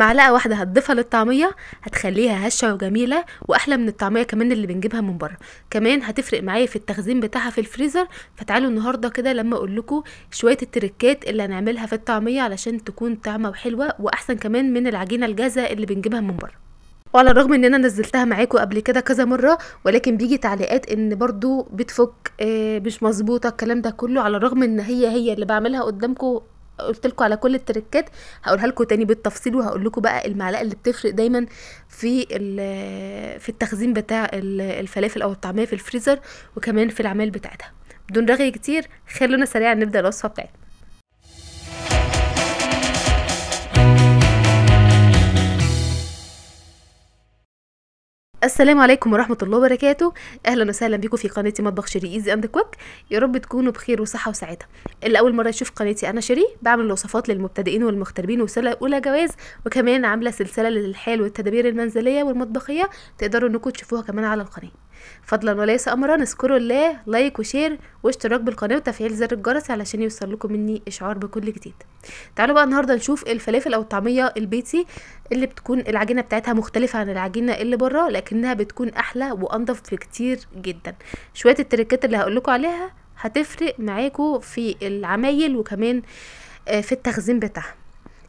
معلقه واحده هتضيفها للطعميه هتخليها هشه وجميله واحلى من الطعميه كمان اللي بنجيبها من بره كمان هتفرق معايا في التخزين بتاعها في الفريزر فتعالوا النهارده كده لما اقول لكم شويه التركات اللي هنعملها في الطعميه علشان تكون طعمه وحلوه واحسن كمان من العجينه الجاهزه اللي بنجيبها من بره وعلى الرغم ان انا نزلتها معاكم قبل كده كذا مره ولكن بيجي تعليقات ان برضو بتفك آه، مش مظبوطه الكلام ده كله على الرغم ان هي هي اللي بعملها قدامكم قلت لكم على كل التركات هقولها لكم تاني بالتفصيل وهقول لكم بقى المعلقه اللي بتفرق دايما في في التخزين بتاع الفلافل او الطعميه في الفريزر وكمان في العمال بتاعتها بدون رغي كتير خلونا سريعا نبدا الوصفه بتاعتنا السلام عليكم ورحمة الله وبركاته أهلا وسهلا بكم في قناتي مطبخ شيري ايزي اند كويك يا رب تكونوا بخير وصحة وسعادة اللي أول مرة يشوف قناتي أنا شيري بعمل وصفات للمبتدئين والمغتربين وسلة أولى جواز وكمان عاملة سلسلة للحال والتدابير المنزلية والمطبخية تقدروا إنكم تشوفوها كمان على القناة فضلا وليس امرا اذكروا الله لايك وشير واشتراك بالقناه وتفعيل زر الجرس علشان يوصل لكم مني اشعار بكل جديد تعالوا بقى النهارده نشوف الفلافل او الطعميه البيتي اللي بتكون العجينه بتاعتها مختلفه عن العجينه اللي بره لكنها بتكون احلى وانضف بكتير جدا شويه التريكات اللي هقول لكم عليها هتفرق معاكم في العمايل وكمان آه، في التخزين بتاعها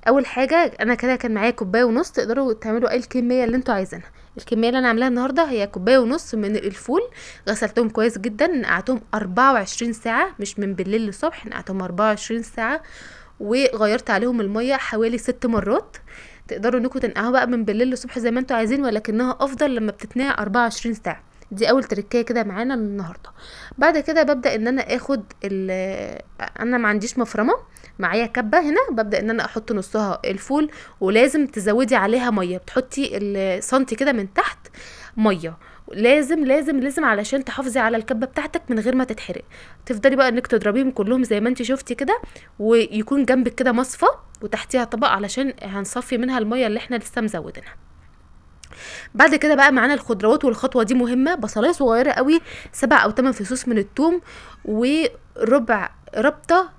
اول حاجه انا كده كان معايا كوبايه ونص تقدروا تعملوا اي الكميه اللي انتوا عايزينها الكميه اللي انا عاملاها النهارده هي كوبايه ونص من الفول غسلتهم كويس جدا نقعتهم 24 ساعه مش من بالليل للصبح نقعتهم 24 ساعه وغيرت عليهم الميه حوالي ست مرات تقدروا انكم تنقعوها بقى من بالليل للصبح زي ما انتم عايزين ولكنها افضل لما بتتنقع 24 ساعه دي اول تركية كده معانا النهاردة بعد كده ببدأ ان انا اخد انا ما عنديش مفرمة معايا كبة هنا ببدأ ان انا احط نصها الفول ولازم تزودي عليها مية بتحطي السنتي كده من تحت مية لازم لازم لازم علشان تحافظي على الكبه بتاعتك من غير ما تتحرق تفضلي بقى انك تضربيهم كلهم زي ما انت شفتي كده ويكون جنبك كده مصفى وتحتيها طبق علشان هنصفي منها الميه اللي احنا لسه مزودينها بعد كده بقى معانا الخضروات والخطوه دي مهمه بصلايه صغيره قوي سبع او تمن فصوص من الثوم وربع ربطه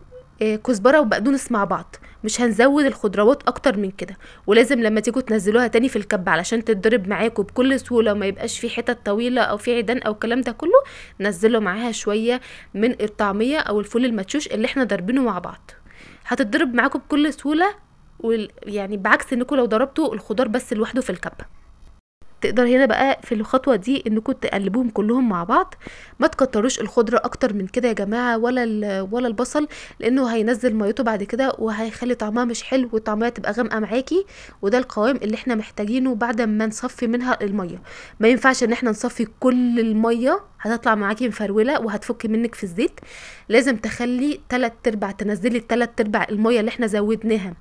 آه، كزبره وبقدونس مع بعض مش هنزود الخضروات اكتر من كده ولازم لما تيجوا تنزلوها تاني في الكب علشان تتضرب معاكوا بكل سهوله وما يبقاش في حتت طويله او في عيدان او الكلام ده كله نزلوا معاها شويه من الطعميه او الفول المتشوش اللي احنا ضاربينه مع بعض هتتضرب معاكوا بكل سهوله وال... يعني بعكس انكم لو ضربتوا الخضار بس لوحده في الكبه تقدر هنا بقى في الخطوه دي انكم تقلبوهم كلهم مع بعض ما تكتروش الخضره اكتر من كده يا جماعه ولا ولا البصل لانه هينزل ميته بعد كده وهيخلي طعمها مش حلو وطعمها تبقى غامقه معاكي وده القوام اللي احنا محتاجينه بعد ما نصفي منها الميه ما ينفعش ان احنا نصفي كل الميه هتطلع معاكي مفروله وهتفك منك في الزيت لازم تخلي تلات ارباع تنزلي التلات ارباع الميه اللي احنا زودناها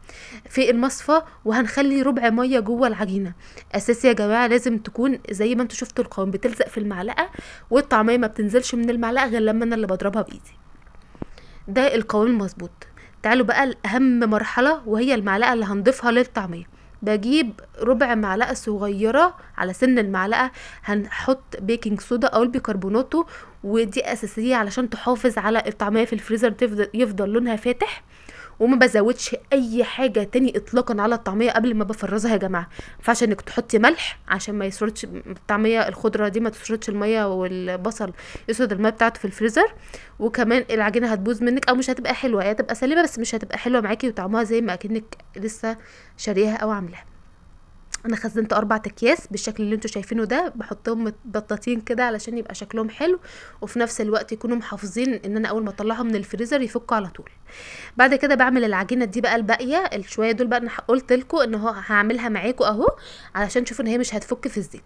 في المصفى وهنخلي ربع ميه جوه العجينه اساسي يا جماعه لازم تكون زي ما انتوا شفتوا القوام بتلزق في المعلقه والطعميه ما بتنزلش من المعلقه غير لما انا اللي بضربها بايدي ده القوام المظبوط تعالوا بقى لاهم مرحله وهي المعلقه اللي هنضيفها للطعميه بجيب ربع معلقه صغيره على سن المعلقه هنحط بيكنج صودا او البيكربوناتو ودي اساسيه علشان تحافظ على الطعميه في الفريزر يفضل لونها فاتح وما بزودش اي حاجه تاني اطلاقا على الطعميه قبل ما بفرزها يا جماعه فعشان انك تحطي ملح عشان ما يسردش الطعميه الخضره دي ما تسردش الميه والبصل يسرد الميه بتاعته في الفريزر وكمان العجينه هتبوظ منك او مش هتبقى حلوه هي هتبقى سليمه بس مش هتبقى حلوه معاكي وطعمها زي ما اكنك لسه شاريها او عاملاها انا خزنت اربع اكياس بالشكل اللي انتوا شايفينه ده بحطهم متبططين كده علشان يبقى شكلهم حلو وفي نفس الوقت يكونوا محافظين ان انا اول ما اطلعهم من الفريزر يفكوا على طول بعد كده بعمل العجينه دي بقى الباقيه الشويه دول بقى انا قلت لكم ان هو هعملها معاكم اهو علشان تشوفوا ان هي مش هتفك في الزيت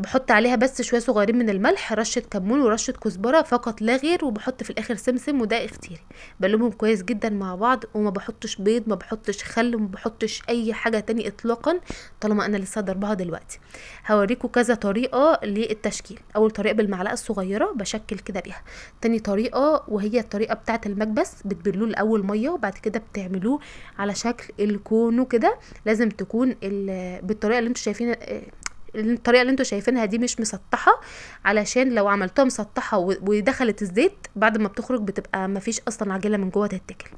بحط عليها بس شويه صغيرين من الملح رشه كمون ورشه كزبره فقط لا غير وبحط في الاخر سمسم وده اختياري بلومهم كويس جدا مع بعض وما بحطش بيض ما بحطش خل ما بحطش اي حاجه تاني اطلاقا طالما انا اللي صدر بها دلوقتي هوريكم كذا طريقه للتشكيل اول طريقه بالمعلقه الصغيره بشكل كده بيها تاني طريقه وهي الطريقه بتاعه المكبس بتبلوه الاول ميه وبعد كده بتعملوه على شكل الكونو كده لازم تكون بالطريقه اللي انتم شايفين اه، الطريقه اللي انتم شايفينها دي مش مسطحه علشان لو عملتها مسطحه ودخلت الزيت بعد ما بتخرج بتبقى مفيش اصلا عجله من جوه تتكل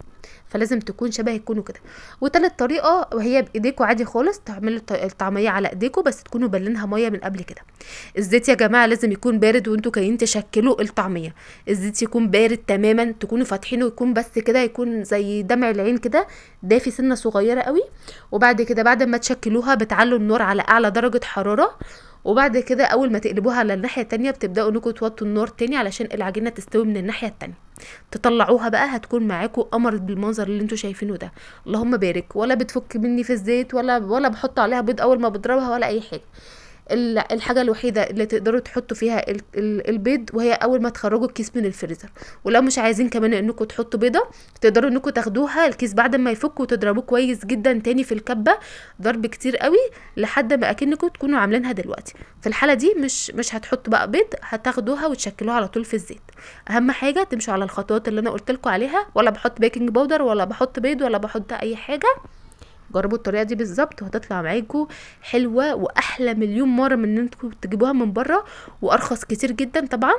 فلازم تكون شبه يكونوا كده وتالت طريقه وهي بايديكوا عادي خالص تعملوا الطعميه على ايديكوا بس تكونوا بلينها ميه من قبل كده الزيت يا جماعه لازم يكون بارد وانتوا جايين تشكلوا الطعميه الزيت يكون بارد تماما تكونوا فاتحينه يكون بس كده يكون زي دمع العين كده دافي سنه صغيره قوي وبعد كده بعد ما تشكلوها بتعلوا النار على اعلى درجه حراره وبعد كده اول ما تقلبوها على الناحيه التانية بتبداوا انكم توطوا النار تاني علشان العجينه تستوي من الناحيه التانية تطلعوها بقى هتكون معاكم قمر بالمنظر اللي انتوا شايفينه ده اللهم بارك ولا بتفك مني في الزيت ولا ولا بحط عليها بيض اول ما بضربها ولا اي حاجه الحاجه الوحيده اللي تقدروا تحطوا فيها البيض وهي اول ما تخرجوا الكيس من الفريزر ولو مش عايزين كمان انكم تحطوا بيضه تقدروا انكم تاخدوها الكيس بعد ما يفك وتضربوه كويس جدا تاني في الكبه ضرب كتير قوي لحد ما اكنكم تكونوا عاملينها دلوقتي في الحاله دي مش مش هتحطوا بقى بيض هتاخدوها وتشكلوها على طول في الزيت اهم حاجه تمشوا على الخطوات اللي انا قلت لكم عليها ولا بحط بيكنج باودر ولا بحط بيض ولا بحط اي حاجه جربوا الطريقه دي بالظبط وهتطلع معاكم حلوه واحلى مليون مره من ان انتوا تجيبوها من بره وارخص كتير جدا طبعا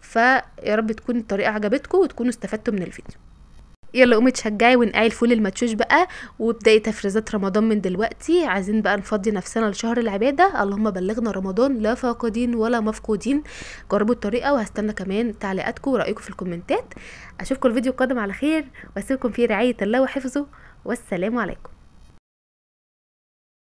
فيا رب تكون الطريقه عجبتكم وتكونوا استفدتوا من الفيديو يلا قومي تشجعي ونقعي الفول المتشوش بقى وابداي تفريزات رمضان من دلوقتي عايزين بقى نفضي نفسنا لشهر العباده اللهم بلغنا رمضان لا فاقدين ولا مفقودين جربوا الطريقه وهستنى كمان تعليقاتكم ورايكم في الكومنتات اشوفكم الفيديو القادم على خير واسيبكم في رعايه الله وحفظه والسلام عليكم